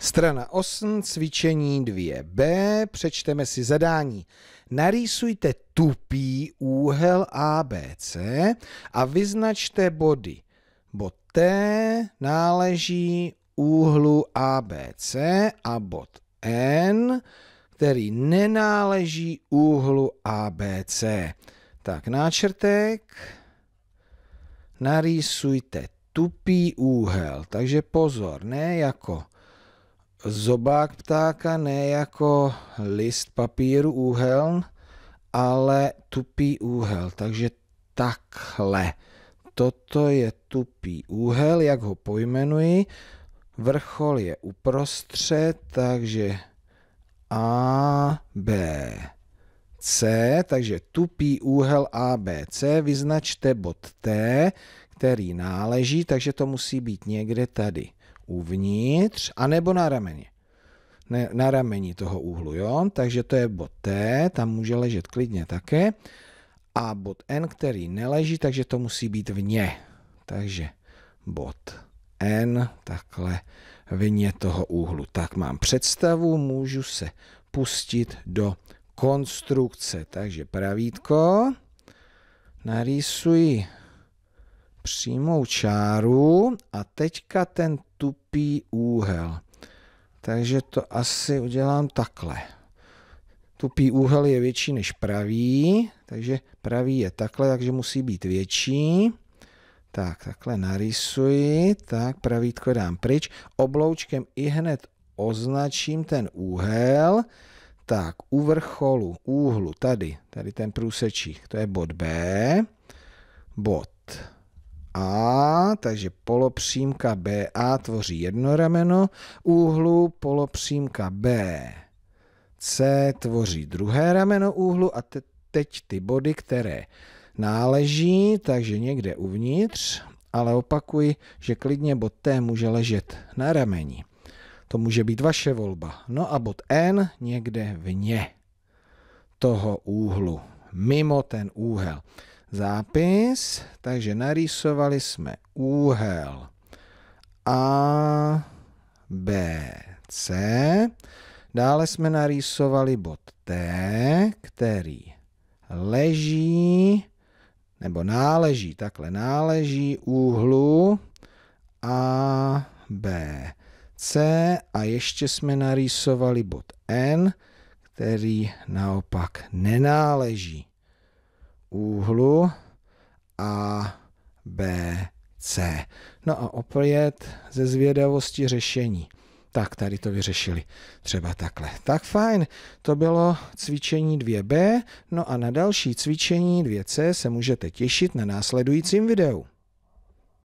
Strana 8, cvičení 2b, přečteme si zadání. Narýsujte tupý úhel ABC a vyznačte body. Bod T náleží úhlu ABC a bod N, který nenáleží úhlu ABC. Tak náčrtek, narýsujte tupý úhel, takže pozor, ne jako zobák ptáka ne jako list papíru úhel, ale tupý úhel. Takže takhle. Toto je tupý úhel, jak ho pojmenuji. Vrchol je uprostřed, takže A, B, C, takže tupý úhel ABC, vyznačte bod T, který náleží, takže to musí být někde tady uvnitř, anebo na rameni. Ne, na rameni toho úhlu, jo? Takže to je bod T, tam může ležet klidně také. A bod N, který neleží, takže to musí být vně. Takže bod N, takhle vně toho úhlu. Tak mám představu, můžu se pustit do konstrukce. Takže pravítko, narýsuji přímou čáru a teďka ten tupý úhel. Takže to asi udělám takhle. Tupý úhel je větší než pravý, takže pravý je takhle, takže musí být větší. Tak, takhle narysuji, tak pravítko dám pryč. Obloučkem i hned označím ten úhel. Tak, u vrcholu, úhlu, tady, tady ten průsečík, to je bod B. Bod a, takže polopřímka BA tvoří jedno rameno úhlu, polopřímka BC tvoří druhé rameno úhlu a te, teď ty body, které náleží, takže někde uvnitř, ale opakuji, že klidně bod T může ležet na rameni. To může být vaše volba. No a bod N někde vně toho úhlu, mimo ten úhel zápis, takže narýsovali jsme úhel A, B, C. Dále jsme narýsovali bod T, který leží, nebo náleží, takhle náleží úhlu A, B, C a ještě jsme narýsovali bod N, který naopak nenáleží úhlu A B C. No a opět ze zvědavosti řešení. Tak, tady to vyřešili. Třeba takhle. Tak fajn, to bylo cvičení 2B, no a na další cvičení 2C se můžete těšit na následujícím videu.